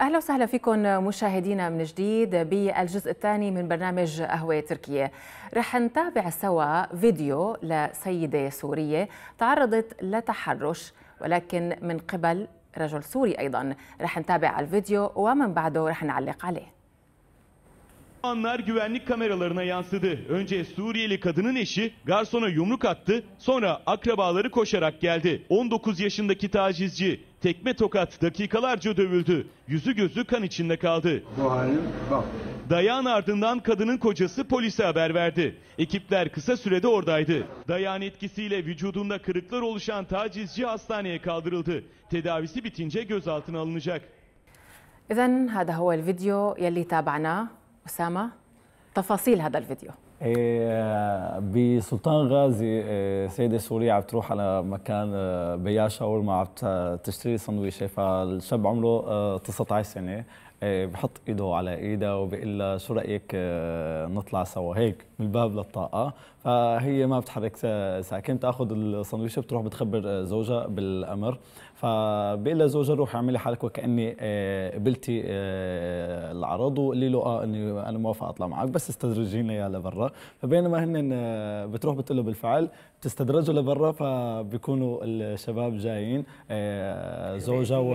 اهلا وسهلا فيكم مشاهدينا من جديد بالجزء الثاني من برنامج قهوه تركيه رح نتابع سوا فيديو لسيده سوريه تعرضت لتحرش ولكن من قبل رجل سوري ايضا رح نتابع الفيديو ومن بعده رح نعلق عليه Anlar güvenlik kameralarına yansıdı. Önce Suriyeli kadının eşi garsona yumruk attı, sonra akrabaları koşarak geldi. 19 yaşındaki tacizci tekme tokat dakikalarca dövüldü. Yüzü gözü kan içinde kaldı. Bu halim bak. Dayan ardından kadının kocası polise haber verdi. Ekipler kısa sürede oradaydı. Dayan etkisiyle vücudunda kırıklar oluşan tacizci hastaneye kaldırıldı. Tedavisi bitince gözaltına alınacak. إذا هذا هو الفيديو يلي تابعناه أسامة تفاصيل هذا الفيديو إيه، بسلطان غازي إيه، سيدة سورية عم تروح على مكان إيه، بياع شاورما عم تشتري سندويشة فالشاب عمره 19 سنة بحط ايده على ايدها وبقول لها شو رأيك نطلع سوا هيك من الباب للطاقه فهي ما بتحرك ساكن بتاخذ السندويشه بتروح بتخبر زوجها بالامر فبقول لها زوجها روحي اعملي حالك وكاني آه، قبلتي آه، العرض وقولي له اه اني انا موافقه اطلع معك بس استدرجيني يا لبرا فبينما هن آه، بتروح بتقول له بالفعل تستدرجوا لبرا فبيكونوا الشباب جايين آه، زوجه و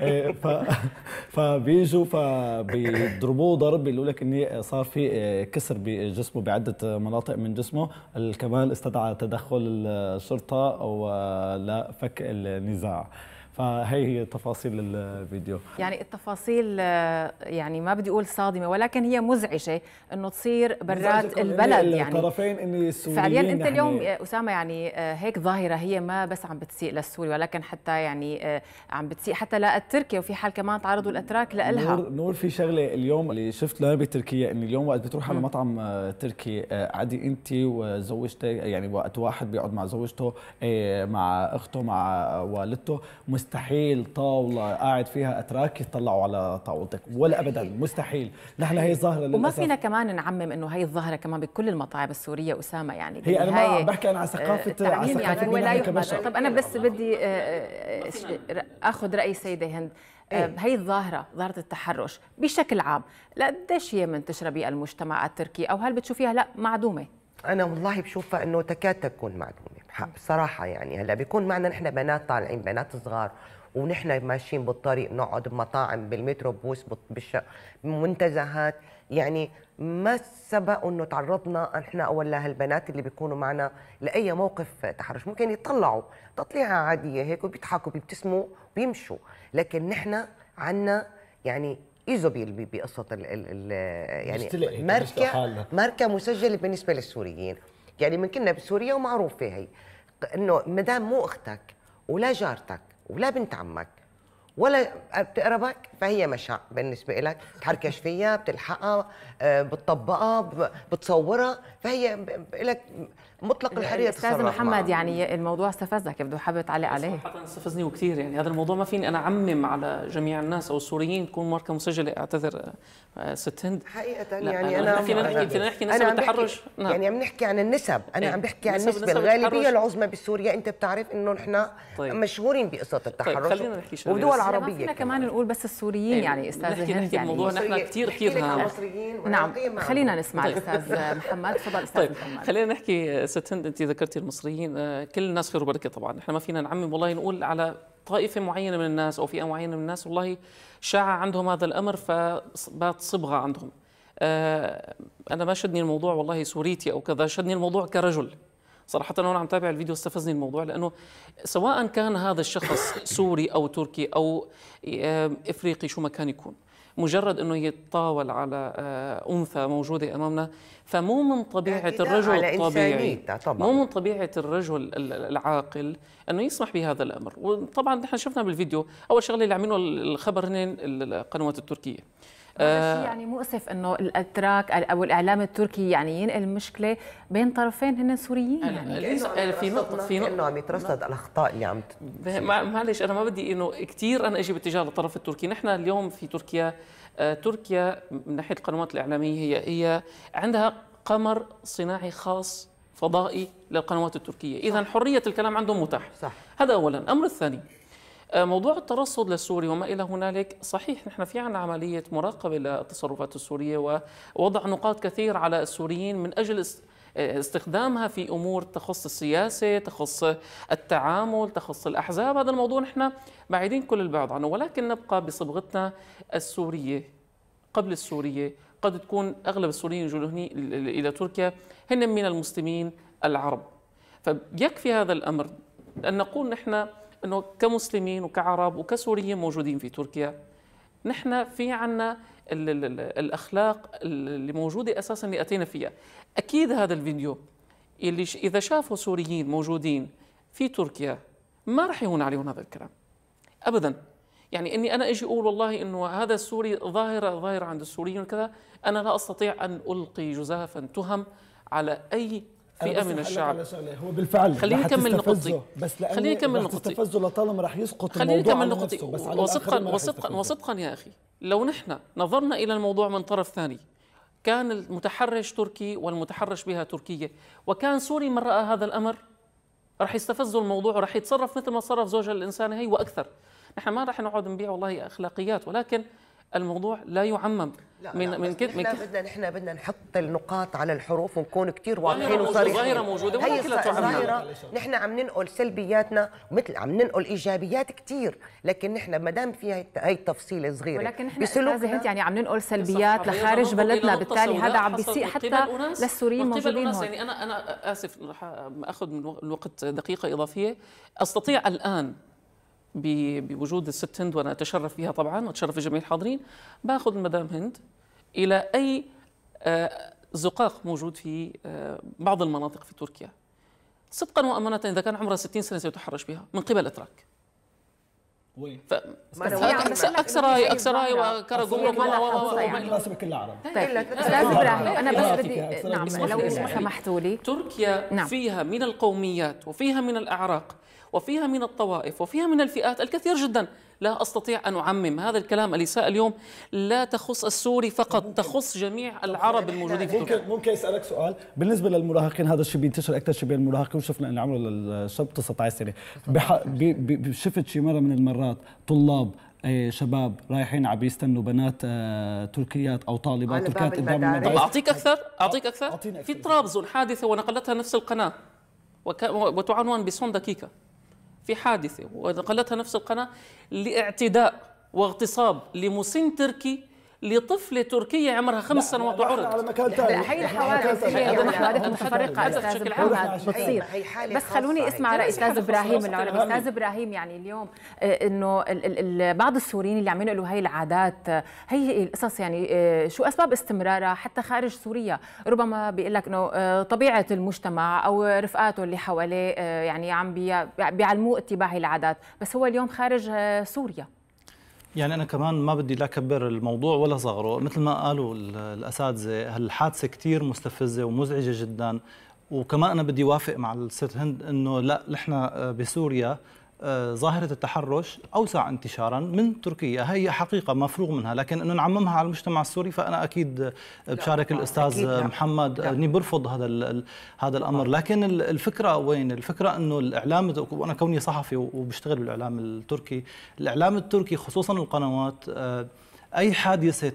آه، ف... فبيجوا فبيضربوه ضرب بيقولوا لك اني صار في آه، كسر بجسمه بعده مناطق من جسمه الكمال استدعى تدخل الشرطه ولفك النزاع فهي هي تفاصيل الفيديو يعني التفاصيل آه، يعني ما بدي اقول صادمه ولكن هي مزعجه انه تصير برات البلد يعني الطرفين اني السوريين فعليا انت يعني. اليوم يعني اسامه يعني آه، هيك ظاهره هي ما بس عم بتسيء للسوري ولكن حتى يعني عم بتسيء حتى التركي وفي حال كمان تعرضوا الاتراك لها نور, نور في شغله اليوم اللي شفت لها بتركيا انه اليوم وقت بتروح على مطعم تركي عادي انت وزوجتك يعني وقت واحد بيقعد مع زوجته مع اخته مع والدته مستحيل طاوله قاعد فيها اتراك يطلعوا على طاولتك ولا ابدا مستحيل نحن هي الظاهرة وما فينا كمان نعمم انه هي الظاهره كمان بكل المطاعم السوريه اسامه يعني هي انا ما عم بحكي انا على ثقافه آه، على ثقافه يعني ولا طب انا بس بدي آه، آه، اخذ راي سيده هند إيه. هي الظاهره ظاهره التحرش بشكل عام لقديش هي منتشره بالمجتمع التركي او هل بتشوفيها لا معدومه انا والله بشوفها انه تكاد تكون معدومه بصراحه يعني هلا بيكون معنا نحن بنات طالعين بنات صغار ونحن ماشيين بالطريق نقعد بمطاعم بالمتروبوس بمنتزهات يعني ما سبق انه تعرضنا احنا او هالبنات اللي بيكونوا معنا لاي موقف تحرش ممكن يطلعوا تطليعه عاديه هيك وبيضحكوا بيبتسموا بيمشوا لكن نحن عنا يعني ايزوبيل بقصه ال يعني ماركه ماركه مسجله بالنسبه للسوريين يعني من كنا بسوريا ومعروف هي انه مدام مو اختك ولا جارتك ولا بنت عمك ولا بتقربك فهي مشاع بالنسبه لك بتحركش فيها بتلحقها آه، بتطبقها بتصورها فهي لك مطلق الحريه استاذ محمد معه. يعني الموضوع استفزك بده حابب تعلق عليه صراحه استفزني وكثير يعني هذا الموضوع ما فيني انا اعمم على جميع الناس او السوريين تكون ماركه مسجله اعتذر آه، ست هند حقيقه يعني انا, فينا نحكي فينا نحكي نسب التحرش نعم. يعني عم نحكي عن النسب انا إيه. عم بحكي عن النسبه الغالبيه العظمى بسوريا انت بتعرف انه نحن طيب. مشهورين بقصه التحرش طيب خلينا نحكي شوي العربيه فينا كمان نقول بس السوريين يعني, يعني استاذ نحكي نحكي يعني الموضوع نحن كثير كثير هام نعم خلينا نسمع طيب. الاستاذ محمد تفضل استاذ طيب. محمد خلينا نحكي ست هند انت ذكرتي المصريين آه، كل الناس خير وبركه طبعا نحن ما فينا نعمم والله نقول على طائفه معينه من الناس او فئه معينه من الناس والله شاع عندهم هذا الامر فبات صبغه عندهم آه، انا ما شدني الموضوع والله سوريتي او كذا شدني الموضوع كرجل صراحة وأنا عم تابع الفيديو استفزني الموضوع لأنه سواء كان هذا الشخص سوري أو تركي أو إفريقي شو ما كان يكون مجرد انه يتطاول على آه، انثى موجوده امامنا فمو من طبيعه الرجل الطبيعي طبعا. مو من طبيعه الرجل العاقل انه يسمح بهذا الامر وطبعا نحن شفنا بالفيديو اول شغله اللي عاملينه الخبر هن القنوات التركيه آه، شيء يعني مؤسف انه الاتراك او الاعلام التركي يعني ينقل مشكله بين طرفين هن سوريين يعني إيه، إيه، في نقطه في نقطه انه عم يترصد الاخطاء اللي عم معلش انا ما بدي انه كثير انا اجي باتجاه للطرف التركي نحن اليوم في تركيا آه، تركيا من ناحيه القنوات الاعلاميه هي هي عندها قمر صناعي خاص فضائي للقنوات التركيه اذا حريه الكلام عندهم متاح صح. هذا اولا الامر الثاني آه، موضوع الترصد للسوري وما إلى هنالك صحيح نحن في عنا عملية مراقبة للتصرفات السورية ووضع نقاط كثير على السوريين من أجل آه، استخدامها في امور تخص السياسه، تخص التعامل، تخص الاحزاب، هذا الموضوع نحن بعيدين كل البعد عنه، ولكن نبقى بصبغتنا السوريه قبل السوريه، قد تكون اغلب السوريين يجون الى تركيا هن من المسلمين العرب. فيكفي هذا الامر ان نقول نحن أنه كمسلمين وكعرب وكسوريين موجودين في تركيا نحن في عنا الـ الـ الـ الأخلاق اللي موجودة أساسا اللي أتينا فيها أكيد هذا الفيديو اللي إذا شافوا سوريين موجودين في تركيا ما راح يهون عليهم هذا الكلام أبدا يعني اني انا اجي اقول والله انه هذا السوري ظاهره ظاهره عند السوريين وكذا انا لا استطيع ان القي جزافا تهم على اي فئه من الشعب هو بالفعل خليني اكمل نقطتي بس خليني اكمل نقطتي تستفزه لطالما راح يسقط خليني اكمل نقطتي وصدقا وصدقا وصدقا يا اخي لو نحن نظرنا الى الموضوع من طرف ثاني كان المتحرش تركي والمتحرش بها تركيه وكان سوري من راى هذا الامر راح يستفزوا الموضوع وراح يتصرف مثل ما تصرف زوجها الانسان هي واكثر نحن ما راح نقعد نبيع والله اخلاقيات ولكن الموضوع لا يعمم لا من لا من كده من بدنا نحن بدنا نحط النقاط على الحروف ونكون كثير واضحين وصريحين الظاهره موجوده هي الظاهره نحن عم ننقل سلبياتنا مثل عم ننقل ايجابيات كثير لكن نحن ما دام في هي التفصيله صغيره ولكن نحن بسلوك هند يعني عم ننقل سلبيات لخارج بلدنا بالتالي هذا عم بيسيء حتى للسوريين موجودين هون يعني انا انا اسف رح اخذ من الوقت دقيقه اضافيه استطيع الان بوجود الست هند وانا اتشرف بها طبعا واتشرف بجميع الحاضرين باخذ المدام هند الى اي آه، زقاق موجود في آه، بعض المناطق في تركيا صدقا وامانه اذا كان عمرها 60 سنه سيتحرش بها من قبل اتراك وين؟ ف... اكسراي اكسراي وكرغوم مناسبه كل العرب طيب استاذ ابراهيم انا بس بدي نعم لو سمحتوا لي تركيا نعم. فيها من القوميات وفيها من الاعراق وفيها من الطوائف وفيها من الفئات الكثير جدا لا استطيع ان اعمم هذا الكلام الاساءه اليوم لا تخص السوري فقط تخص جميع العرب الموجودين في ممكن ممكن اسالك سؤال بالنسبه للمراهقين هذا الشيء بينتشر اكثر شيء بين المراهقين وشفنا انه عمره للشاب 19 سنه بح... شفت شيء مره من المرات طلاب آه، شباب رايحين عم يستنوا بنات آه، تركيات او طالبات تركيات قدام المدرسه طيب، اعطيك اكثر اعطيك اكثر, أكثر. في طرابزون حادثه ونقلتها نفس القناه وتعنون بسون دقيقه في حادثة ونقلتها نفس القناة لاعتداء واغتصاب لمسن تركي لطفله تركيه عمرها خمس سنوات وعرض على مكان ثاني هي الحوادث الحوادث المتفرقه بشكل عام بتصير بس خلوني اسمع راي استاذ ابراهيم استاذ ابراهيم يعني اليوم آه، انه بعض السوريين اللي عم ينقلوا هي العادات آه، هي القصص يعني آه، شو اسباب استمرارها حتى خارج سوريا ربما بيقول لك انه طبيعه المجتمع او رفقاته اللي حواليه يعني عم بيعلموه اتباع هي العادات بس هو اليوم خارج سوريا يعني انا كمان ما بدي لا اكبر الموضوع ولا صغره مثل ما قالوا الاساتذه هالحادثه كثير مستفزه ومزعجه جدا وكمان انا بدي وافق مع الست هند انه لا نحن آه، بسوريا ظاهرة التحرش أوسع انتشارا من تركيا هي حقيقة مفروغ منها لكن أنه نعممها على المجتمع السوري فأنا أكيد بشارك الأستاذ لا. محمد أني برفض هذا هذا الأمر لكن الفكرة وين الفكرة أنه الإعلام وأنا كوني صحفي وبشتغل بالإعلام التركي الإعلام التركي خصوصا القنوات آه، اي حادثه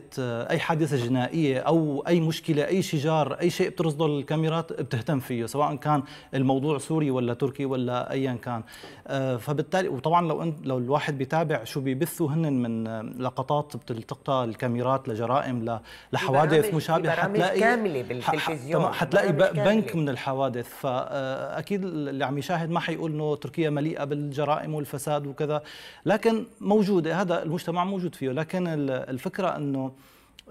اي حادثه جنائيه او اي مشكله اي شجار اي شيء بترصده الكاميرات بتهتم فيه سواء كان الموضوع سوري ولا تركي ولا ايا كان آه، فبالتالي وطبعا لو انت لو الواحد بيتابع شو بيبثوا هن من لقطات بتلتقطها الكاميرات لجرائم لحوادث مشابهه حتلاقي كامله بالتلفزيون حتلاقي بنك من الحوادث فاكيد آه، اللي عم يشاهد ما حيقول انه تركيا مليئه بالجرائم والفساد وكذا لكن موجوده هذا المجتمع موجود فيه لكن الفكره انه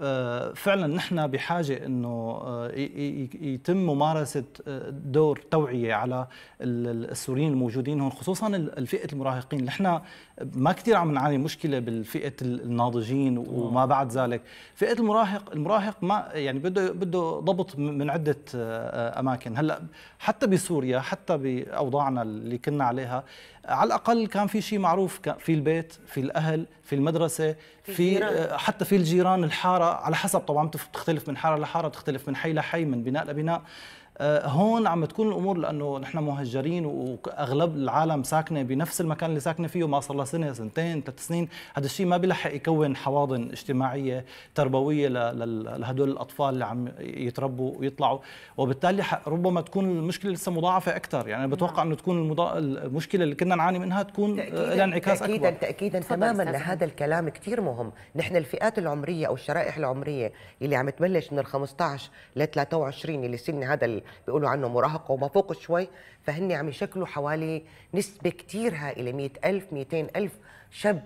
آه، فعلا نحن بحاجه انه آه، يتم ممارسه آه، دور توعيه على السوريين الموجودين هون خصوصا فئه المراهقين نحن ما كثير عم نعاني مشكله بالفئه الناضجين وما بعد ذلك فئه المراهق المراهق ما يعني بده بده ضبط من عده آه، اماكن هلا حتى بسوريا حتى باوضاعنا اللي كنا عليها على الاقل كان في شيء معروف في البيت في الاهل في المدرسه في, آه، حتى في الجيران الحاره على حسب طبعا بتختلف من حاره لحاره بتختلف من حي لحي من بناء لبناء آه، هون عم تكون الامور لانه نحن مهجرين واغلب العالم ساكنه بنفس المكان اللي ساكنه فيه ما صار لها سنه سنتين ثلاث سنين هذا الشيء ما بيلحق يكون حواضن اجتماعيه تربويه لهدول الاطفال اللي عم يتربوا ويطلعوا وبالتالي ربما تكون المشكله لسه مضاعفه اكثر يعني بتوقع نعم. انه تكون المضا... المشكله اللي كنا نعاني منها تكون آه، لها انعكاس اكبر تاكيدا تاكيدا تماما لهذا الكلام كثير مهم نحن الفئات العمريه او الشرائح العمريه اللي عم تبلش من ال 15 ل 23 اللي سن هذا بيقولوا عنه مراهقه وما فوق شوي فهن عم يشكلوا حوالي نسبه كثير هائله 100000 200000 شاب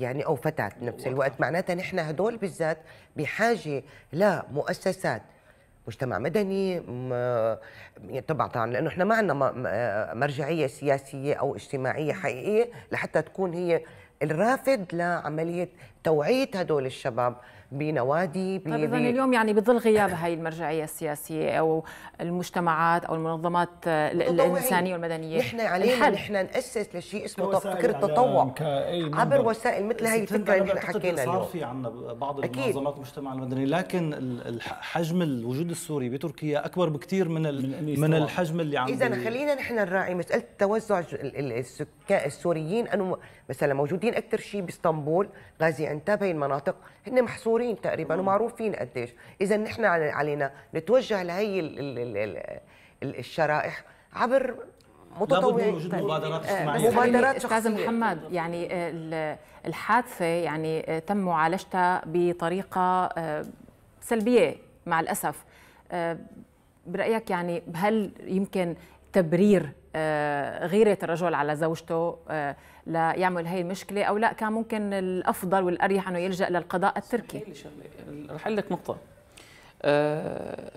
يعني او فتاه بنفس الوقت معناتها نحن هدول بالذات بحاجه لمؤسسات مجتمع مدني يعني طبعا لانه احنا ما عندنا مرجعيه سياسيه او اجتماعيه حقيقيه لحتى تكون هي الرافد لعمليه توعيه هدول الشباب بنوادي طيب اذا اليوم يعني بظل غياب هاي المرجعيه السياسيه او المجتمعات او المنظمات الانسانيه والمدنيه نحن علينا نحن ناسس لشيء اسمه فكر التطوع عبر وسائل مثل هاي الفكره اللي نحن حكينا اليوم صار في عندنا بعض أكيد. المنظمات المجتمع المدني لكن حجم الوجود السوري بتركيا اكبر بكثير من من, الحجم اللي عم اذا خلينا نحن نراعي مساله توزع السكان السوريين انه مثلا موجودين اكثر شيء باسطنبول غازي عنتاب هي المناطق هن محصور مشهورين تقريبا ومعروفين قديش اذا نحن علينا نتوجه لهي الشرائح عبر متطوعين لابد من وجود مبادرات آه. اجتماعيه مبادرات يعني استاذ محمد يعني آه، الحادثه يعني آه، تم معالجتها بطريقه سلبيه مع الاسف برايك يعني هل يمكن تبرير آه، غيرة الرجل على زوجته آه، ليعمل هي المشكلة أو لا كان ممكن الأفضل والأريح أنه يلجأ للقضاء التركي رح لك نقطة آه،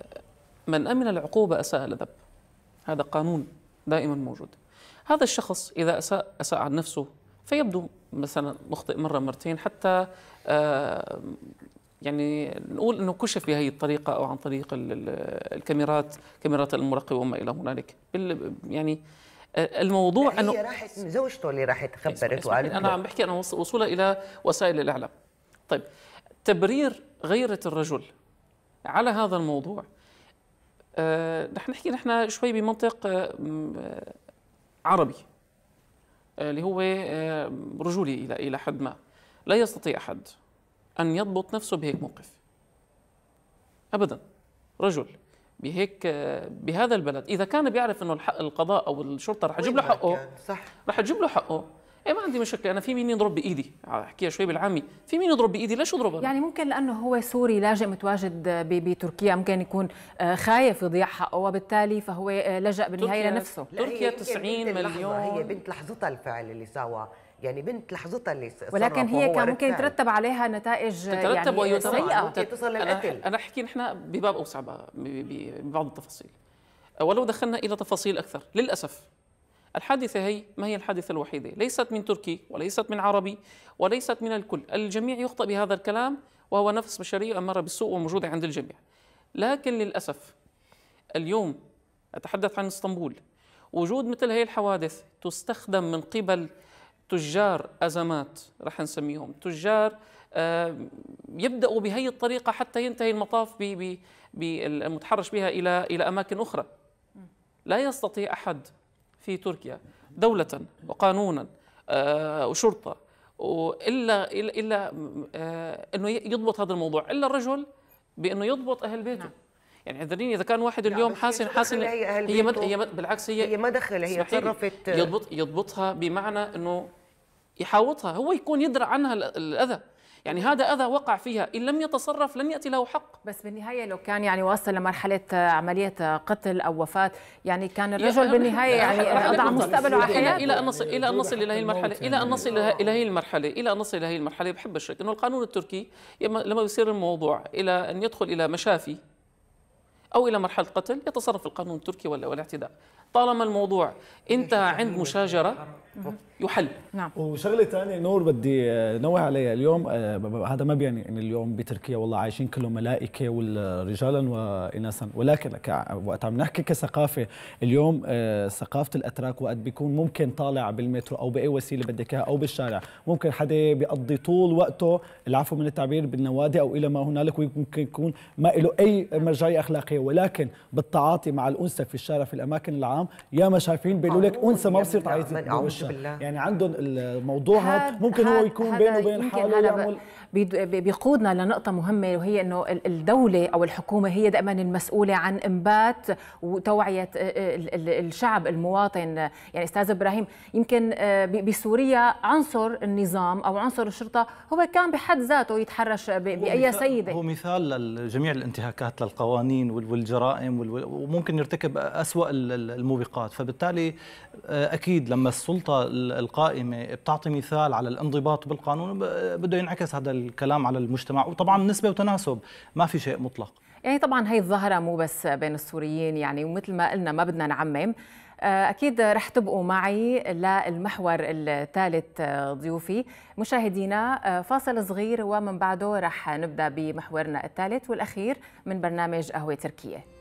من أمن العقوبة أساء لذب هذا قانون دائما موجود هذا الشخص إذا أساء, أساء عن نفسه فيبدو مثلا مخطئ مرة مرتين حتى يعني نقول انه كشف بهذه الطريقه او عن طريق الكاميرات كاميرات المراقبه وما الى هنالك يعني آه، الموضوع هي انه هي راحت زوجته اللي راحت خبرت وقالت انا عم بحكي انا وصوله الى وسائل الاعلام طيب تبرير غيره الرجل على هذا الموضوع أه رح نحكي نحن شوي بمنطق أه, آه، عربي آه، اللي هو رجولي الى الى حد ما لا يستطيع احد أن يضبط نفسه بهيك موقف أبدا رجل بهيك بهذا البلد اذا كان بيعرف انه الحق القضاء او الشرطه رح تجيب له حقه صح رح تجيب له حقه ايه ما عندي مشكله انا في مين يضرب بايدي احكيها شوي بالعامي في مين يضرب بايدي ليش اضرب أنا؟ يعني ممكن لانه هو سوري لاجئ متواجد بتركيا ممكن يكون آه، خايف يضيع حقه وبالتالي فهو آه، لجا بالنهايه لنفسه تركيا 90 مليون هي بنت لحظتها الفعل اللي سواه يعني بنت لحظتها اللي ولكن هي كان ممكن يترتب عليها نتائج يعني تترتب يعني سيئه ممكن تصل للقتل انا احكي نحن بباب اوسع ببعض التفاصيل ولو دخلنا الى تفاصيل اكثر للاسف الحادثة هي ما هي الحادثة الوحيدة ليست من تركي وليست من عربي وليست من الكل الجميع يخطئ بهذا الكلام وهو نفس بشرية أمارة بالسوء وموجودة عند الجميع لكن للأسف اليوم أتحدث عن اسطنبول وجود مثل هي الحوادث تستخدم من قبل تجار أزمات رح نسميهم تجار آه، يبدأوا بهي الطريقة حتى ينتهي المطاف المتحرش بها إلى إلى أماكن أخرى لا يستطيع أحد في تركيا دولة وقانونا آه، وشرطة إلا إلا آه، أنه يضبط هذا الموضوع إلا الرجل بأنه يضبط أهل بيته نعم. يعني اعذريني اذا كان واحد اليوم حاسن حاسن هي, هي, مد... هي مد... بالعكس هي هي ما دخل هي تصرفت يضبط يضبطها بمعنى انه يحاوطها هو يكون يدرى عنها الاذى يعني هذا أذى وقع فيها إن لم يتصرف لن يأتي له حق بس بالنهاية لو كان يعني وصل لمرحلة عملية قتل أو وفاة يعني كان الرجل بالنهاية يعني أضع مستقبله على حياته إلى أن نصل إلى أن نصل إلى هذه المرحلة إلى أن يعني. نصل إلى هذه المرحلة إلى أن نصل إلى هذه المرحلة بحب الشك أنه القانون التركي لما يصير الموضوع إلى أن يدخل إلى مشافي أو إلى مرحلة قتل يتصرف القانون التركي والاعتداء طالما الموضوع انتهى يعني عند مشاجرة يحل نعم وشغله ثانيه نور بدي آه، نوه عليها اليوم آه، هذا ما بيعني ان اليوم بتركيا والله عايشين كلهم ملائكه رجالا واناثا ولكن وقت عم نحكي كثقافه اليوم آه، ثقافه الاتراك وقت بيكون ممكن طالع بالمترو او باي وسيله بدك اياها او بالشارع ممكن حدا بيقضي طول وقته العفو من التعبير بالنوادي او الى ما هنالك ويمكن يكون ما له اي مرجعيه اخلاقيه ولكن بالتعاطي مع الانثى في الشارع في الاماكن العام يا ما شايفين بيقولوا لك انثى ما بصير تعيطي بالله يعني عندهم الموضوع هذا ممكن هو يكون بينه وبين حاله يعمل بيقودنا لنقطة مهمة وهي أنه الدولة أو الحكومة هي دائما المسؤولة عن إنبات وتوعية آه، آه، الشعب المواطن يعني أستاذ إبراهيم يمكن آه، بسوريا عنصر النظام أو عنصر الشرطة هو كان بحد ذاته يتحرش بأي سيدة هو مثال لجميع الانتهاكات للقوانين والجرائم وممكن يرتكب أسوأ الموبقات فبالتالي أكيد لما السلطة القائمة بتعطي مثال على الانضباط بالقانون بده ينعكس هذا الكلام على المجتمع وطبعا نسبة وتناسب ما في شيء مطلق يعني طبعا هي الظاهرة مو بس بين السوريين يعني ومثل ما قلنا ما بدنا نعمم آه، أكيد رح تبقوا معي للمحور الثالث آه، ضيوفي مشاهدينا آه، فاصل صغير ومن بعده رح نبدأ بمحورنا الثالث والأخير من برنامج قهوة تركية